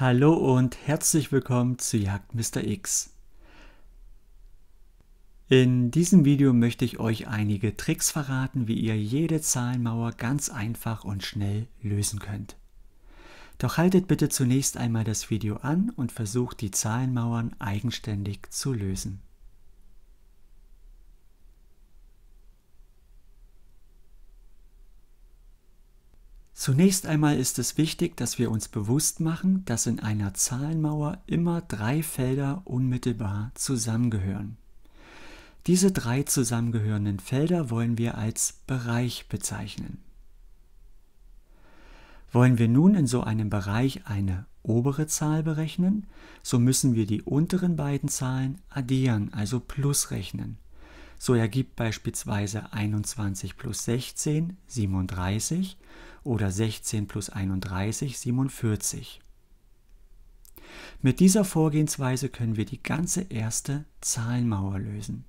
Hallo und herzlich willkommen zu Jagd Mr. X. In diesem Video möchte ich euch einige Tricks verraten, wie ihr jede Zahlenmauer ganz einfach und schnell lösen könnt. Doch haltet bitte zunächst einmal das Video an und versucht die Zahlenmauern eigenständig zu lösen. Zunächst einmal ist es wichtig, dass wir uns bewusst machen, dass in einer Zahlenmauer immer drei Felder unmittelbar zusammengehören. Diese drei zusammengehörenden Felder wollen wir als Bereich bezeichnen. Wollen wir nun in so einem Bereich eine obere Zahl berechnen, so müssen wir die unteren beiden Zahlen addieren, also plus rechnen. So ergibt beispielsweise 21 plus 16 37 oder 16 plus 31 47. Mit dieser Vorgehensweise können wir die ganze erste Zahlenmauer lösen.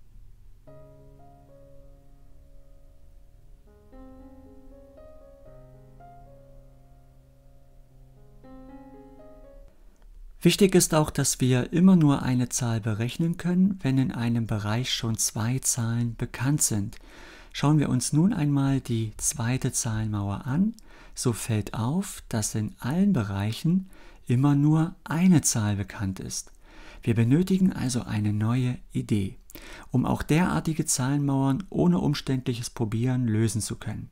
Wichtig ist auch, dass wir immer nur eine Zahl berechnen können, wenn in einem Bereich schon zwei Zahlen bekannt sind. Schauen wir uns nun einmal die zweite Zahlenmauer an. So fällt auf, dass in allen Bereichen immer nur eine Zahl bekannt ist. Wir benötigen also eine neue Idee, um auch derartige Zahlenmauern ohne umständliches Probieren lösen zu können.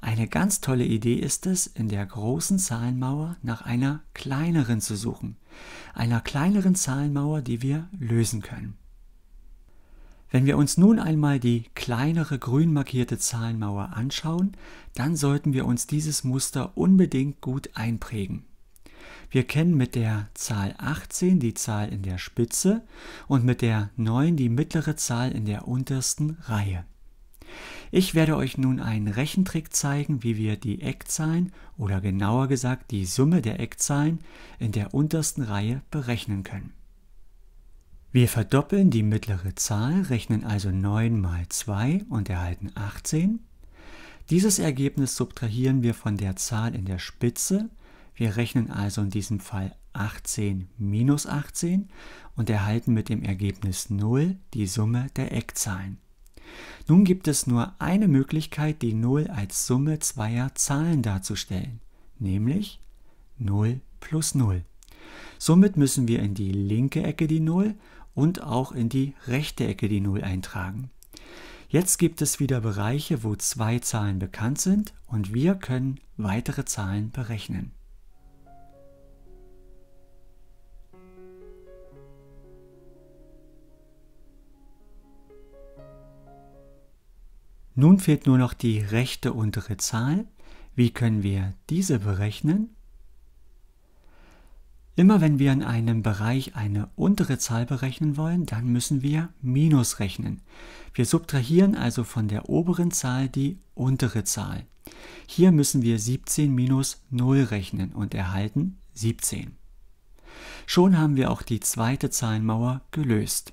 Eine ganz tolle Idee ist es, in der großen Zahlenmauer nach einer kleineren zu suchen, einer kleineren Zahlenmauer, die wir lösen können. Wenn wir uns nun einmal die kleinere grün markierte Zahlenmauer anschauen, dann sollten wir uns dieses Muster unbedingt gut einprägen. Wir kennen mit der Zahl 18 die Zahl in der Spitze und mit der 9 die mittlere Zahl in der untersten Reihe. Ich werde euch nun einen Rechentrick zeigen, wie wir die Eckzahlen oder genauer gesagt die Summe der Eckzahlen in der untersten Reihe berechnen können. Wir verdoppeln die mittlere Zahl, rechnen also 9 mal 2 und erhalten 18. Dieses Ergebnis subtrahieren wir von der Zahl in der Spitze. Wir rechnen also in diesem Fall 18 minus 18 und erhalten mit dem Ergebnis 0 die Summe der Eckzahlen. Nun gibt es nur eine Möglichkeit, die 0 als Summe zweier Zahlen darzustellen, nämlich 0 plus 0. Somit müssen wir in die linke Ecke die 0 und auch in die rechte Ecke die 0 eintragen. Jetzt gibt es wieder Bereiche, wo zwei Zahlen bekannt sind und wir können weitere Zahlen berechnen. Nun fehlt nur noch die rechte untere Zahl. Wie können wir diese berechnen? Immer wenn wir in einem Bereich eine untere Zahl berechnen wollen, dann müssen wir Minus rechnen. Wir subtrahieren also von der oberen Zahl die untere Zahl. Hier müssen wir 17 minus 0 rechnen und erhalten 17. Schon haben wir auch die zweite Zahlenmauer gelöst.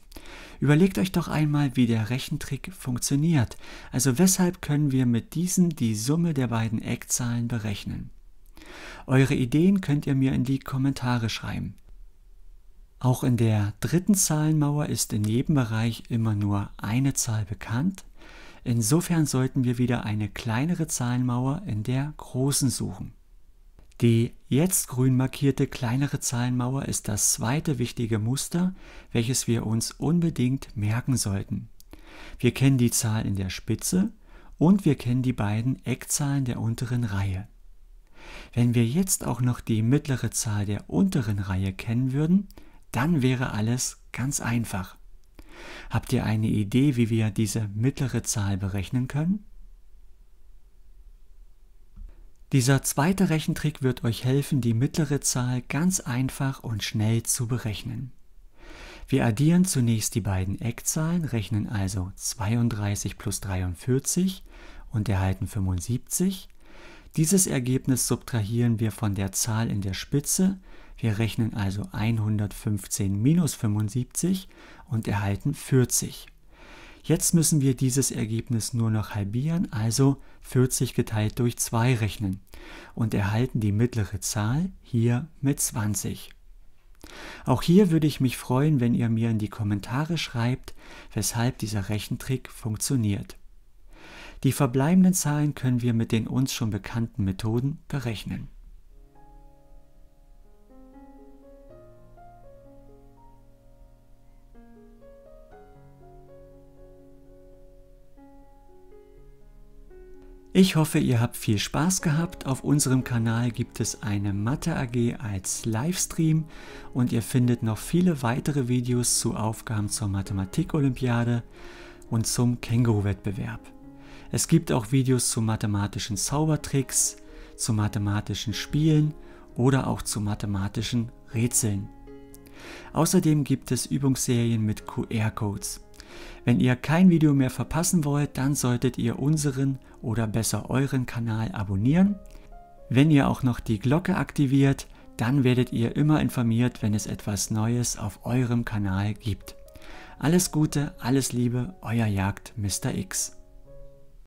Überlegt euch doch einmal, wie der Rechentrick funktioniert, also weshalb können wir mit diesem die Summe der beiden Eckzahlen berechnen. Eure Ideen könnt ihr mir in die Kommentare schreiben. Auch in der dritten Zahlenmauer ist in jedem Bereich immer nur eine Zahl bekannt. Insofern sollten wir wieder eine kleinere Zahlenmauer in der großen suchen. Die jetzt grün markierte kleinere Zahlenmauer ist das zweite wichtige Muster, welches wir uns unbedingt merken sollten. Wir kennen die Zahl in der Spitze und wir kennen die beiden Eckzahlen der unteren Reihe. Wenn wir jetzt auch noch die mittlere Zahl der unteren Reihe kennen würden, dann wäre alles ganz einfach. Habt ihr eine Idee, wie wir diese mittlere Zahl berechnen können? Dieser zweite Rechentrick wird euch helfen, die mittlere Zahl ganz einfach und schnell zu berechnen. Wir addieren zunächst die beiden Eckzahlen, rechnen also 32 plus 43 und erhalten 75. Dieses Ergebnis subtrahieren wir von der Zahl in der Spitze. Wir rechnen also 115 minus 75 und erhalten 40. Jetzt müssen wir dieses Ergebnis nur noch halbieren, also 40 geteilt durch 2 rechnen und erhalten die mittlere Zahl hier mit 20. Auch hier würde ich mich freuen, wenn ihr mir in die Kommentare schreibt, weshalb dieser Rechentrick funktioniert. Die verbleibenden Zahlen können wir mit den uns schon bekannten Methoden berechnen. Ich hoffe, ihr habt viel Spaß gehabt. Auf unserem Kanal gibt es eine Mathe AG als Livestream und ihr findet noch viele weitere Videos zu Aufgaben zur Mathematik-Olympiade und zum Känguru-Wettbewerb. Es gibt auch Videos zu mathematischen Zaubertricks, zu mathematischen Spielen oder auch zu mathematischen Rätseln. Außerdem gibt es Übungsserien mit QR-Codes. Wenn ihr kein Video mehr verpassen wollt, dann solltet ihr unseren oder besser euren Kanal abonnieren. Wenn ihr auch noch die Glocke aktiviert, dann werdet ihr immer informiert, wenn es etwas Neues auf eurem Kanal gibt. Alles Gute, alles Liebe, euer Jagd Mr. X.